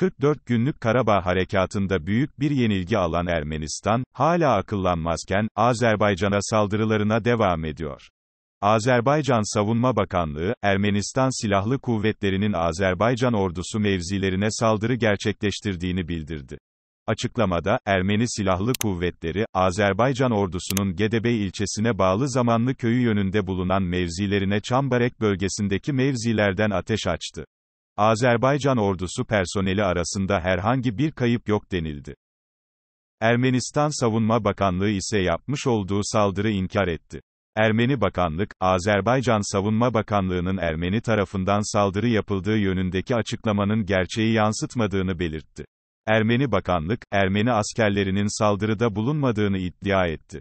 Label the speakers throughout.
Speaker 1: 44 günlük Karabağ harekatında büyük bir yenilgi alan Ermenistan, hala akıllanmazken, Azerbaycan'a saldırılarına devam ediyor. Azerbaycan Savunma Bakanlığı, Ermenistan Silahlı Kuvvetleri'nin Azerbaycan ordusu mevzilerine saldırı gerçekleştirdiğini bildirdi. Açıklamada, Ermeni Silahlı Kuvvetleri, Azerbaycan ordusunun Gedebey ilçesine bağlı Zamanlı köyü yönünde bulunan mevzilerine Çambarek bölgesindeki mevzilerden ateş açtı. Azerbaycan ordusu personeli arasında herhangi bir kayıp yok denildi. Ermenistan Savunma Bakanlığı ise yapmış olduğu saldırı inkar etti. Ermeni Bakanlık, Azerbaycan Savunma Bakanlığı'nın Ermeni tarafından saldırı yapıldığı yönündeki açıklamanın gerçeği yansıtmadığını belirtti. Ermeni Bakanlık, Ermeni askerlerinin saldırıda bulunmadığını iddia etti.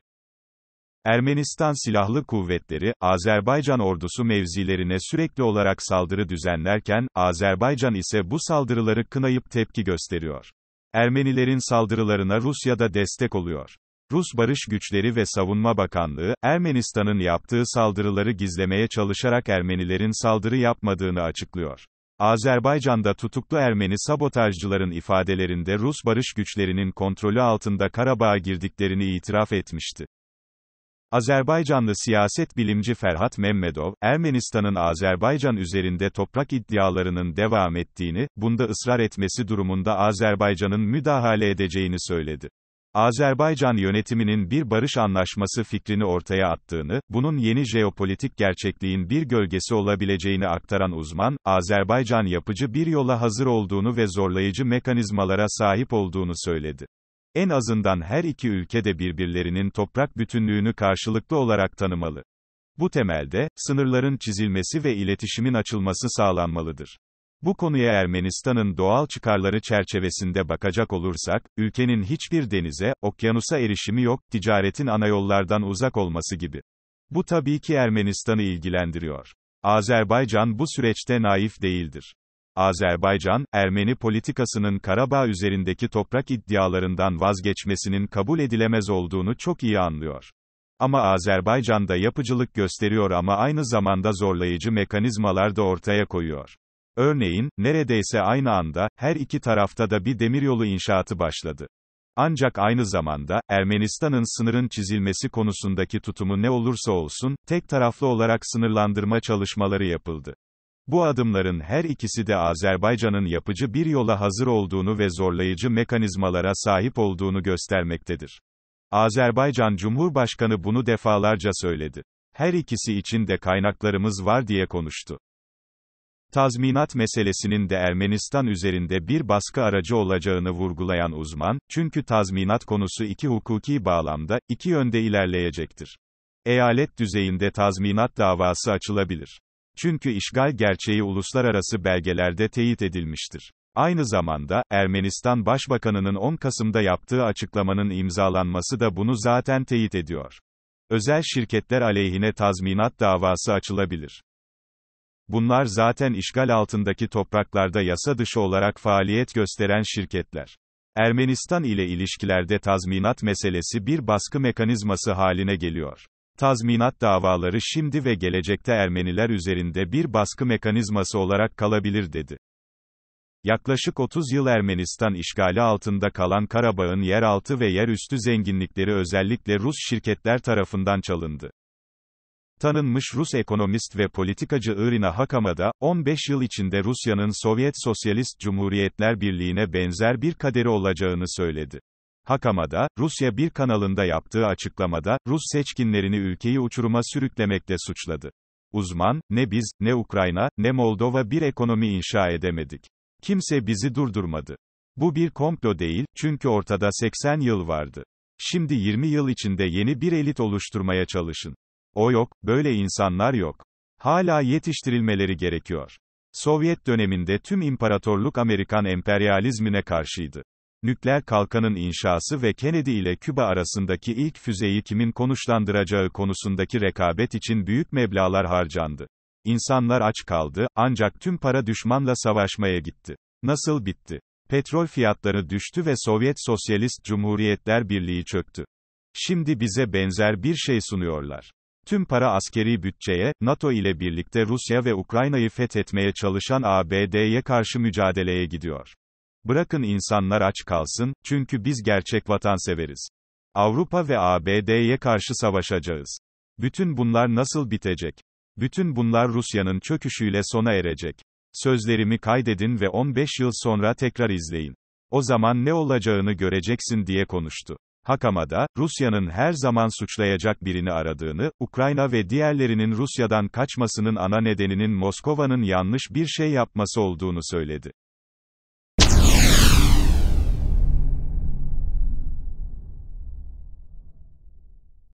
Speaker 1: Ermenistan Silahlı Kuvvetleri, Azerbaycan ordusu mevzilerine sürekli olarak saldırı düzenlerken, Azerbaycan ise bu saldırıları kınayıp tepki gösteriyor. Ermenilerin saldırılarına Rusya da destek oluyor. Rus Barış Güçleri ve Savunma Bakanlığı, Ermenistan'ın yaptığı saldırıları gizlemeye çalışarak Ermenilerin saldırı yapmadığını açıklıyor. Azerbaycan'da tutuklu Ermeni sabotajcıların ifadelerinde Rus barış güçlerinin kontrolü altında Karabağ'a girdiklerini itiraf etmişti. Azerbaycanlı siyaset bilimci Ferhat Memmedov, Ermenistan'ın Azerbaycan üzerinde toprak iddialarının devam ettiğini, bunda ısrar etmesi durumunda Azerbaycan'ın müdahale edeceğini söyledi. Azerbaycan yönetiminin bir barış anlaşması fikrini ortaya attığını, bunun yeni jeopolitik gerçekliğin bir gölgesi olabileceğini aktaran uzman, Azerbaycan yapıcı bir yola hazır olduğunu ve zorlayıcı mekanizmalara sahip olduğunu söyledi. En azından her iki ülke de birbirlerinin toprak bütünlüğünü karşılıklı olarak tanımalı. Bu temelde, sınırların çizilmesi ve iletişimin açılması sağlanmalıdır. Bu konuya Ermenistan'ın doğal çıkarları çerçevesinde bakacak olursak, ülkenin hiçbir denize, okyanusa erişimi yok, ticaretin ana yollardan uzak olması gibi. Bu tabii ki Ermenistan'ı ilgilendiriyor. Azerbaycan bu süreçte naif değildir. Azerbaycan, Ermeni politikasının Karabağ üzerindeki toprak iddialarından vazgeçmesinin kabul edilemez olduğunu çok iyi anlıyor. Ama Azerbaycan da yapıcılık gösteriyor ama aynı zamanda zorlayıcı mekanizmalar da ortaya koyuyor. Örneğin, neredeyse aynı anda, her iki tarafta da bir demiryolu inşaatı başladı. Ancak aynı zamanda, Ermenistan'ın sınırın çizilmesi konusundaki tutumu ne olursa olsun, tek taraflı olarak sınırlandırma çalışmaları yapıldı. Bu adımların her ikisi de Azerbaycan'ın yapıcı bir yola hazır olduğunu ve zorlayıcı mekanizmalara sahip olduğunu göstermektedir. Azerbaycan Cumhurbaşkanı bunu defalarca söyledi. Her ikisi için de kaynaklarımız var diye konuştu. Tazminat meselesinin de Ermenistan üzerinde bir baskı aracı olacağını vurgulayan uzman, çünkü tazminat konusu iki hukuki bağlamda, iki yönde ilerleyecektir. Eyalet düzeyinde tazminat davası açılabilir. Çünkü işgal gerçeği uluslararası belgelerde teyit edilmiştir. Aynı zamanda, Ermenistan Başbakanı'nın 10 Kasım'da yaptığı açıklamanın imzalanması da bunu zaten teyit ediyor. Özel şirketler aleyhine tazminat davası açılabilir. Bunlar zaten işgal altındaki topraklarda yasa dışı olarak faaliyet gösteren şirketler. Ermenistan ile ilişkilerde tazminat meselesi bir baskı mekanizması haline geliyor. Tazminat davaları şimdi ve gelecekte Ermeniler üzerinde bir baskı mekanizması olarak kalabilir dedi. Yaklaşık 30 yıl Ermenistan işgali altında kalan Karabağ'ın yeraltı ve yerüstü zenginlikleri özellikle Rus şirketler tarafından çalındı. Tanınmış Rus ekonomist ve politikacı Irina Hakama da 15 yıl içinde Rusya'nın Sovyet Sosyalist Cumhuriyetler Birliği'ne benzer bir kaderi olacağını söyledi. Hakama'da, Rusya bir kanalında yaptığı açıklamada, Rus seçkinlerini ülkeyi uçuruma sürüklemekle suçladı. Uzman, ne biz, ne Ukrayna, ne Moldova bir ekonomi inşa edemedik. Kimse bizi durdurmadı. Bu bir komplo değil, çünkü ortada 80 yıl vardı. Şimdi 20 yıl içinde yeni bir elit oluşturmaya çalışın. O yok, böyle insanlar yok. Hala yetiştirilmeleri gerekiyor. Sovyet döneminde tüm imparatorluk Amerikan emperyalizmine karşıydı. Nükleer kalkanın inşası ve Kennedy ile Küba arasındaki ilk füzeyi kimin konuşlandıracağı konusundaki rekabet için büyük meblalar harcandı. İnsanlar aç kaldı, ancak tüm para düşmanla savaşmaya gitti. Nasıl bitti? Petrol fiyatları düştü ve Sovyet Sosyalist Cumhuriyetler Birliği çöktü. Şimdi bize benzer bir şey sunuyorlar. Tüm para askeri bütçeye, NATO ile birlikte Rusya ve Ukrayna'yı fethetmeye çalışan ABD'ye karşı mücadeleye gidiyor. Bırakın insanlar aç kalsın, çünkü biz gerçek vatanseveriz. Avrupa ve ABD'ye karşı savaşacağız. Bütün bunlar nasıl bitecek? Bütün bunlar Rusya'nın çöküşüyle sona erecek. Sözlerimi kaydedin ve 15 yıl sonra tekrar izleyin. O zaman ne olacağını göreceksin diye konuştu. Hakama'da, Rusya'nın her zaman suçlayacak birini aradığını, Ukrayna ve diğerlerinin Rusya'dan kaçmasının ana nedeninin Moskova'nın yanlış bir şey yapması olduğunu söyledi.